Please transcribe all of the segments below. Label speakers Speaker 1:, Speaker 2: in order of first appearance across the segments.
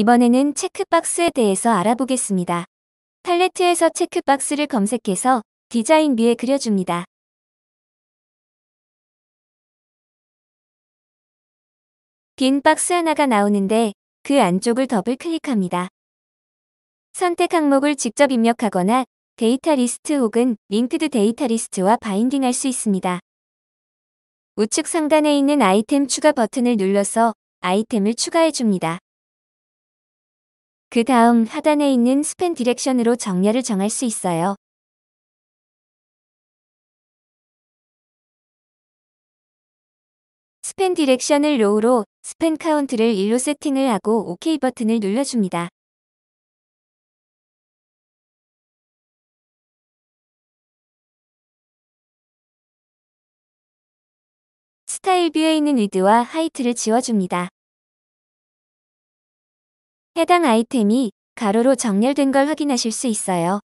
Speaker 1: 이번에는 체크박스에 대해서 알아보겠습니다. 팔레트에서 체크박스를 검색해서 디자인 뷰에 그려줍니다. 빈 박스 하나가 나오는데 그 안쪽을 더블 클릭합니다. 선택 항목을 직접 입력하거나 데이터 리스트 혹은 링크드 데이터 리스트와 바인딩할 수 있습니다. 우측 상단에 있는 아이템 추가 버튼을 눌러서 아이템을 추가해줍니다. 그 다음 하단에 있는 스팬 디렉션으로 정렬을 정할 수 있어요.
Speaker 2: 스팬 디렉션을 로우로 스팬 카운트를 1로 세팅을 하고 OK 버튼을 눌러줍니다.
Speaker 1: 스타일 뷰에 있는 위드와 하이트를 지워줍니다. 해당 아이템이 가로로 정렬된 걸 확인하실 수 있어요.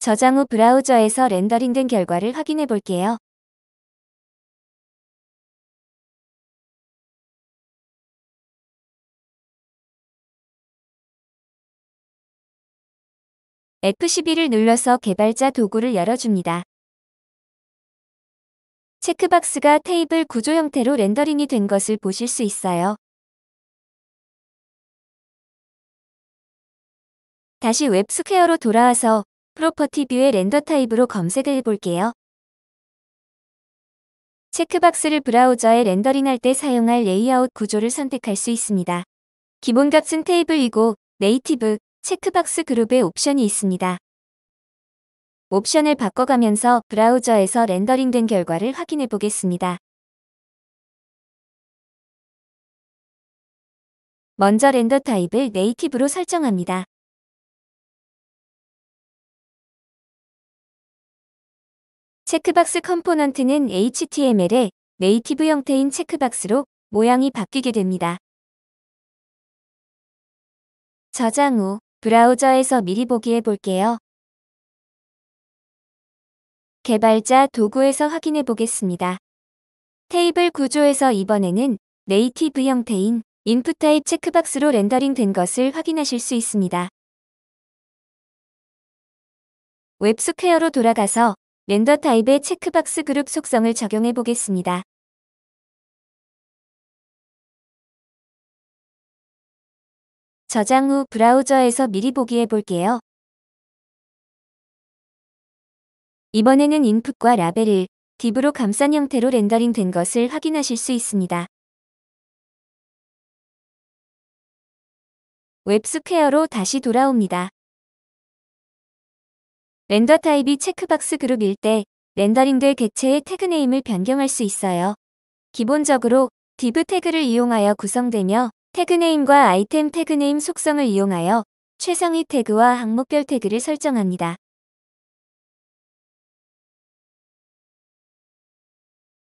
Speaker 2: 저장 후 브라우저에서 렌더링된 결과를 확인해 볼게요. F12를 눌러서 개발자 도구를 열어줍니다. 체크박스가 테이블 구조 형태로 렌더링이 된 것을 보실 수 있어요. 다시 웹스퀘어로 돌아와서 프로퍼티 뷰의 렌더 타입으로
Speaker 1: 검색을 해볼게요. 체크박스를 브라우저에 렌더링할 때 사용할 레이아웃 구조를 선택할 수 있습니다. 기본값은 테이블이고 네이티브, 체크박스 그룹의 옵션이 있습니다. 옵션을 바꿔가면서 브라우저에서 렌더링된 결과를 확인해 보겠습니다. 먼저 렌더 타입을
Speaker 2: 네이티브로 설정합니다.
Speaker 1: 체크박스 컴포넌트는 h t m l 에 네이티브 형태인 체크박스로 모양이 바뀌게 됩니다. 저장 후 브라우저에서 미리 보기 해볼게요. 개발자 도구에서 확인해 보겠습니다. 테이블 구조에서 이번에는 네이티브 형태인 인풋 타입 체크박스로 렌더링 된 것을 확인하실 수 있습니다. 웹스퀘어로 돌아가서 렌더 타입의 체크박스 그룹 속성을 적용해 보겠습니다. 저장 후 브라우저에서 미리 보기 해볼게요. 이번에는 인풋과 라벨을 딥으로 감싼 형태로 렌더링 된 것을 확인하실
Speaker 2: 수 있습니다.
Speaker 1: 웹스퀘어로 다시 돌아옵니다. 렌더 타입이 체크박스 그룹일 때 렌더링될 개체의 태그 네임을 변경할 수 있어요. 기본적으로 div 태그를 이용하여 구성되며 태그 네임과 아이템 태그 네임 속성을 이용하여 최상위 태그와 항목별 태그를 설정합니다.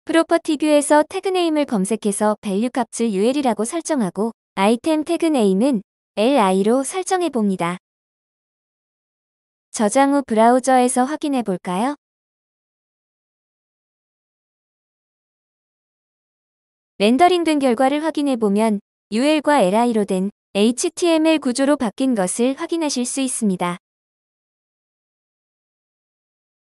Speaker 1: 프로퍼티뷰에서 태그 네임을 검색해서 밸류 값을 UL이라고 설정하고 아이템 태그 네임은 LI로 설정해 봅니다. 저장 후 브라우저에서 확인해 볼까요? 렌더링된 결과를 확인해 보면 UL과 LI로 된 HTML 구조로 바뀐 것을 확인하실 수 있습니다.